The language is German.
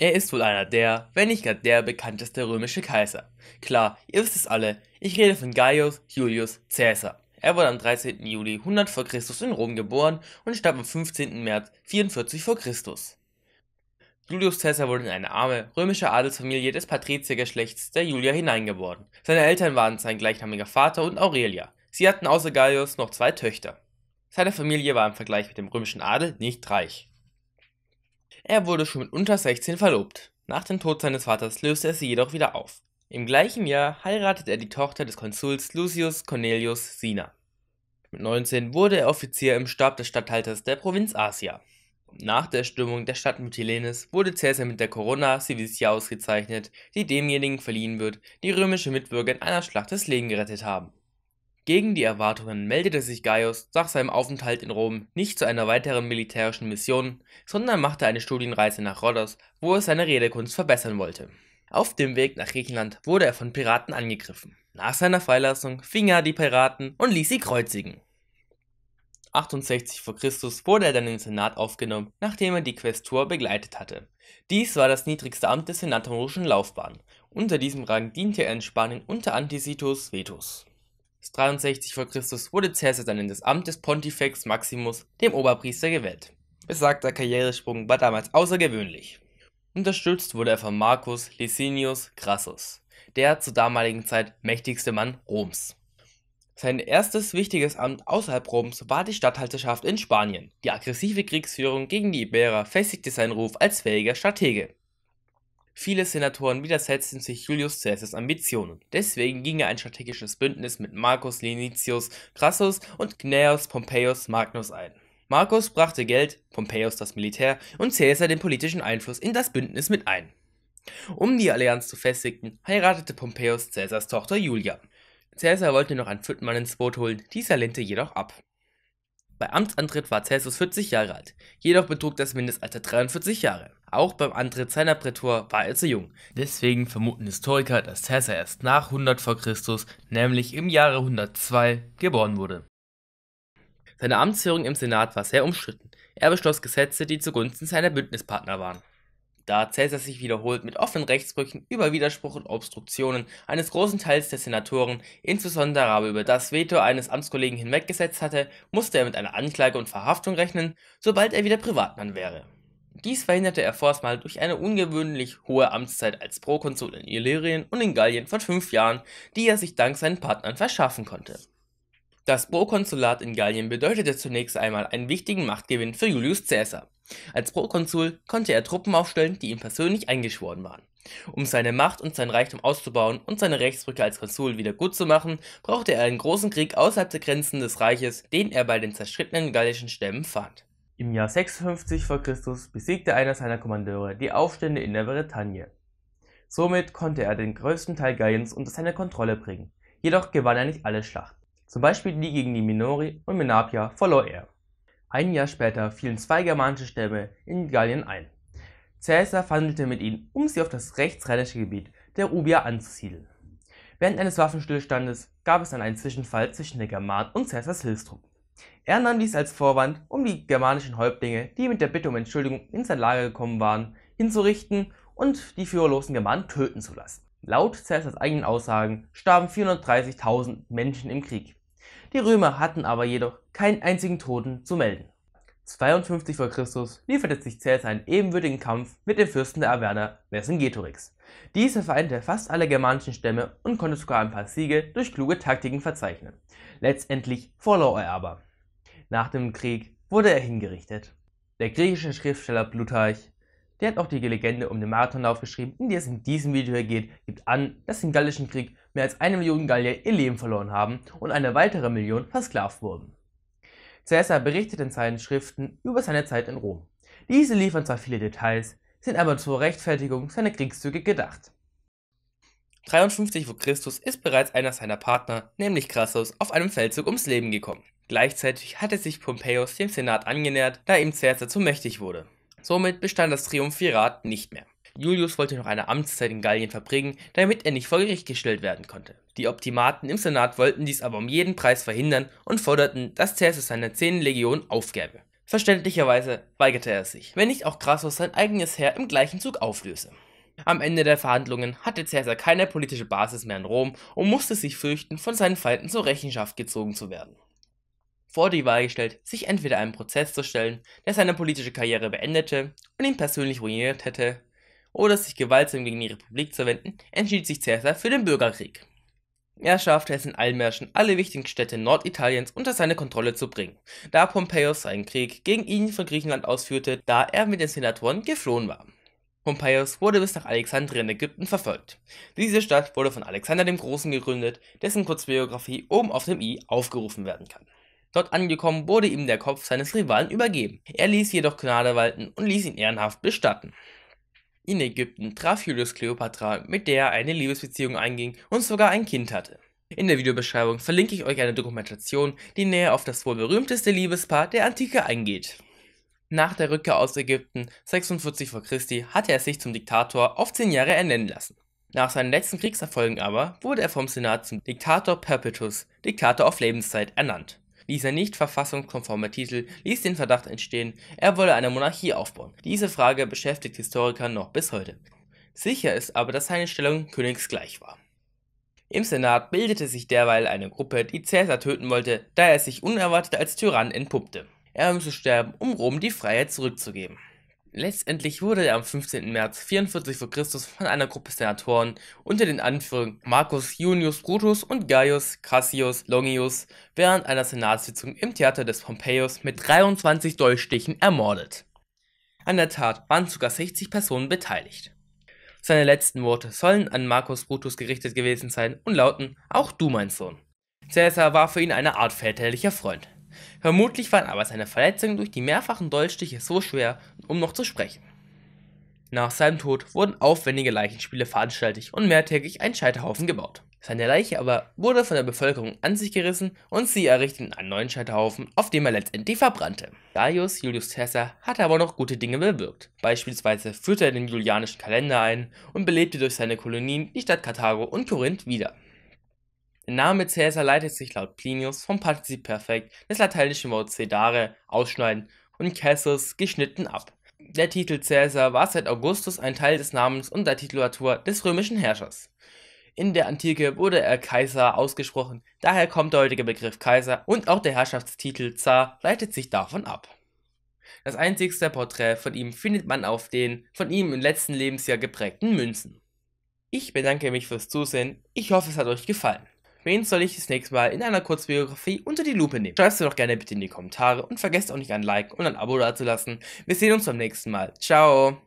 Er ist wohl einer der, wenn nicht gar der bekannteste römische Kaiser. Klar, ihr wisst es alle, ich rede von Gaius Julius Caesar. Er wurde am 13. Juli 100 v. Chr. in Rom geboren und starb am 15. März 44 v. Chr. Julius Caesar wurde in eine arme römische Adelsfamilie des Patriziergeschlechts der Julia hineingeboren. Seine Eltern waren sein gleichnamiger Vater und Aurelia. Sie hatten außer Gaius noch zwei Töchter. Seine Familie war im Vergleich mit dem römischen Adel nicht reich. Er wurde schon mit unter 16 verlobt. Nach dem Tod seines Vaters löste er sie jedoch wieder auf. Im gleichen Jahr heiratete er die Tochter des Konsuls Lucius Cornelius Sina. Mit 19 wurde er Offizier im Stab des Statthalters der Provinz Asia. Nach der Stürmung der Stadt Mytilenes wurde Caesar mit der Corona Civicia ausgezeichnet, die demjenigen verliehen wird, die römische Mitbürger in einer Schlacht das Leben gerettet haben. Gegen die Erwartungen meldete sich Gaius nach seinem Aufenthalt in Rom nicht zu einer weiteren militärischen Mission, sondern machte eine Studienreise nach Rhodos, wo er seine Redekunst verbessern wollte. Auf dem Weg nach Griechenland wurde er von Piraten angegriffen. Nach seiner Freilassung fing er die Piraten und ließ sie kreuzigen. 68 v. Chr. wurde er dann in den Senat aufgenommen, nachdem er die Questur begleitet hatte. Dies war das niedrigste Amt der senatorischen Laufbahn. Unter diesem Rang diente er in Spanien unter Antisitus Vetus. Bis 63 v. Chr. wurde Caesar dann in das Amt des Pontifex Maximus, dem Oberpriester, gewählt. Besagter Karrieresprung war damals außergewöhnlich. Unterstützt wurde er von Marcus Licinius Crassus, der zur damaligen Zeit mächtigste Mann Roms. Sein erstes wichtiges Amt außerhalb Roms war die Statthalterschaft in Spanien. Die aggressive Kriegsführung gegen die Iberer festigte seinen Ruf als fähiger Stratege. Viele Senatoren widersetzten sich Julius Caesars Ambitionen. Deswegen ging er ein strategisches Bündnis mit Marcus Linicius Crassus und Gnaeus Pompeius Magnus ein. Marcus brachte Geld, Pompeius das Militär und Caesar den politischen Einfluss in das Bündnis mit ein. Um die Allianz zu festigen, heiratete Pompeius Caesars Tochter Julia. Caesar wollte noch einen vierten ins Boot holen, dieser lehnte jedoch ab. Bei Amtsantritt war Celsus 40 Jahre alt, jedoch betrug das Mindestalter 43 Jahre. Auch beim Antritt seiner Prätur war er zu jung. Deswegen vermuten Historiker, dass Caesar erst nach 100 v. Chr., nämlich im Jahre 102, geboren wurde. Seine Amtsführung im Senat war sehr umstritten. Er beschloss Gesetze, die zugunsten seiner Bündnispartner waren da Cäsar sich wiederholt mit offenen Rechtsbrüchen über Widerspruch und Obstruktionen eines großen Teils der Senatoren, insbesondere aber über das Veto eines Amtskollegen hinweggesetzt hatte, musste er mit einer Anklage und Verhaftung rechnen, sobald er wieder Privatmann wäre. Dies verhinderte er vorerst mal durch eine ungewöhnlich hohe Amtszeit als Prokonsul in Illyrien und in Gallien von fünf Jahren, die er sich dank seinen Partnern verschaffen konnte. Das Prokonsulat in Gallien bedeutete zunächst einmal einen wichtigen Machtgewinn für Julius Caesar. Als Prokonsul konnte er Truppen aufstellen, die ihm persönlich eingeschworen waren. Um seine Macht und sein Reichtum auszubauen und seine Rechtsbrücke als Konsul wieder gut zu machen, brauchte er einen großen Krieg außerhalb der Grenzen des Reiches, den er bei den zerstrittenen gallischen Stämmen fand. Im Jahr 56 v. Chr. besiegte einer seiner Kommandeure die Aufstände in der Bretagne. Somit konnte er den größten Teil Galliens unter seine Kontrolle bringen. Jedoch gewann er nicht alle Schlachten. Zum Beispiel die gegen die Minori und Menapia verlor er. Ein Jahr später fielen zwei germanische Stämme in Gallien ein. Caesar verhandelte mit ihnen, um sie auf das rechtsrheinische Gebiet der Ubier anzusiedeln. Während eines Waffenstillstandes gab es dann einen Zwischenfall zwischen den Germanen und Caesars Hilfstruppen. Er nahm dies als Vorwand, um die germanischen Häuptlinge, die mit der Bitte um Entschuldigung in sein Lager gekommen waren, hinzurichten und die führerlosen Germanen töten zu lassen. Laut Caesars eigenen Aussagen starben 430.000 Menschen im Krieg. Die Römer hatten aber jedoch keinen einzigen Toten zu melden. 52 vor Christus lieferte sich Caesar einen ebenwürdigen Kampf mit dem Fürsten der Arverner Vercingetorix. Dieser vereinte fast alle germanischen Stämme und konnte sogar ein paar Siege durch kluge Taktiken verzeichnen. Letztendlich verlor er aber. Nach dem Krieg wurde er hingerichtet. Der griechische Schriftsteller Plutarch der hat auch die Legende um den Marathonlauf geschrieben, in die es in diesem Video hier geht, gibt an, dass im Gallischen Krieg mehr als eine Million Gallier ihr Leben verloren haben und eine weitere Million versklavt wurden. Caesar berichtet in seinen Schriften über seine Zeit in Rom. Diese liefern zwar viele Details, sind aber zur Rechtfertigung seiner Kriegszüge gedacht. 53 v. Chr. ist bereits einer seiner Partner, nämlich Crassus, auf einem Feldzug ums Leben gekommen. Gleichzeitig hatte sich Pompeius dem Senat angenähert, da ihm Caesar zu mächtig wurde. Somit bestand das Triumvirat nicht mehr. Julius wollte noch eine Amtszeit in Gallien verbringen, damit er nicht vor Gericht gestellt werden konnte. Die Optimaten im Senat wollten dies aber um jeden Preis verhindern und forderten, dass Caesar seine 10 Legionen aufgäbe. Verständlicherweise weigerte er sich, wenn nicht auch Crassus sein eigenes Heer im gleichen Zug auflöse. Am Ende der Verhandlungen hatte Caesar keine politische Basis mehr in Rom und musste sich fürchten, von seinen Feinden zur Rechenschaft gezogen zu werden vor die Wahl gestellt, sich entweder einem Prozess zu stellen, der seine politische Karriere beendete und ihn persönlich ruiniert hätte, oder sich gewaltsam gegen die Republik zu wenden, entschied sich Caesar für den Bürgerkrieg. Er schaffte es in Allmärschen, alle wichtigen Städte Norditaliens unter seine Kontrolle zu bringen, da Pompeius seinen Krieg gegen ihn von Griechenland ausführte, da er mit den Senatoren geflohen war. Pompeius wurde bis nach Alexandria in Ägypten verfolgt. Diese Stadt wurde von Alexander dem Großen gegründet, dessen Kurzbiografie oben auf dem i aufgerufen werden kann. Dort angekommen wurde ihm der Kopf seines Rivalen übergeben. Er ließ jedoch Gnade walten und ließ ihn ehrenhaft bestatten. In Ägypten traf Julius Cleopatra, mit der er eine Liebesbeziehung einging und sogar ein Kind hatte. In der Videobeschreibung verlinke ich euch eine Dokumentation, die näher auf das wohl berühmteste Liebespaar der Antike eingeht. Nach der Rückkehr aus Ägypten 46 vor Christi, hatte er sich zum Diktator auf 10 Jahre ernennen lassen. Nach seinen letzten Kriegserfolgen aber wurde er vom Senat zum Diktator Perpetus, Diktator auf Lebenszeit, ernannt. Dieser nicht verfassungskonforme Titel ließ den Verdacht entstehen, er wolle eine Monarchie aufbauen. Diese Frage beschäftigt Historiker noch bis heute. Sicher ist aber, dass seine Stellung königsgleich war. Im Senat bildete sich derweil eine Gruppe, die Caesar töten wollte, da er sich unerwartet als Tyrann entpuppte. Er müsse sterben, um Rom die Freiheit zurückzugeben. Letztendlich wurde er am 15. März 44 v. Chr. von einer Gruppe Senatoren unter den Anführern Marcus Junius Brutus und Gaius Cassius Longius während einer Senatssitzung im Theater des Pompeius mit 23 Dolchstichen ermordet. An der Tat waren sogar 60 Personen beteiligt. Seine letzten Worte sollen an Marcus Brutus gerichtet gewesen sein und lauten: Auch du, mein Sohn. Caesar war für ihn eine art väterlicher Freund. Vermutlich waren aber seine Verletzungen durch die mehrfachen Dolchstiche so schwer, um noch zu sprechen. Nach seinem Tod wurden aufwendige Leichenspiele veranstaltet und mehrtägig ein Scheiterhaufen gebaut. Seine Leiche aber wurde von der Bevölkerung an sich gerissen und sie errichteten einen neuen Scheiterhaufen, auf dem er letztendlich verbrannte. Gaius Julius Caesar hatte aber noch gute Dinge bewirkt. Beispielsweise führte er den julianischen Kalender ein und belebte durch seine Kolonien die Stadt Karthago und Korinth wieder. Der Name Cäsar leitet sich laut Plinius vom Partizip Perfekt des lateinischen Wortes cedare, ausschneiden und caesus, geschnitten ab. Der Titel Cäsar war seit Augustus ein Teil des Namens und der Titulatur des römischen Herrschers. In der Antike wurde er Kaiser ausgesprochen, daher kommt der heutige Begriff Kaiser und auch der Herrschaftstitel Zar leitet sich davon ab. Das einzigste Porträt von ihm findet man auf den von ihm im letzten Lebensjahr geprägten Münzen. Ich bedanke mich fürs Zusehen, ich hoffe es hat euch gefallen. Wen soll ich das nächste Mal in einer Kurzbiografie unter die Lupe nehmen? Schreib's mir doch gerne bitte in die Kommentare und vergesst auch nicht ein Like und ein Abo dazulassen. Wir sehen uns beim nächsten Mal. Ciao!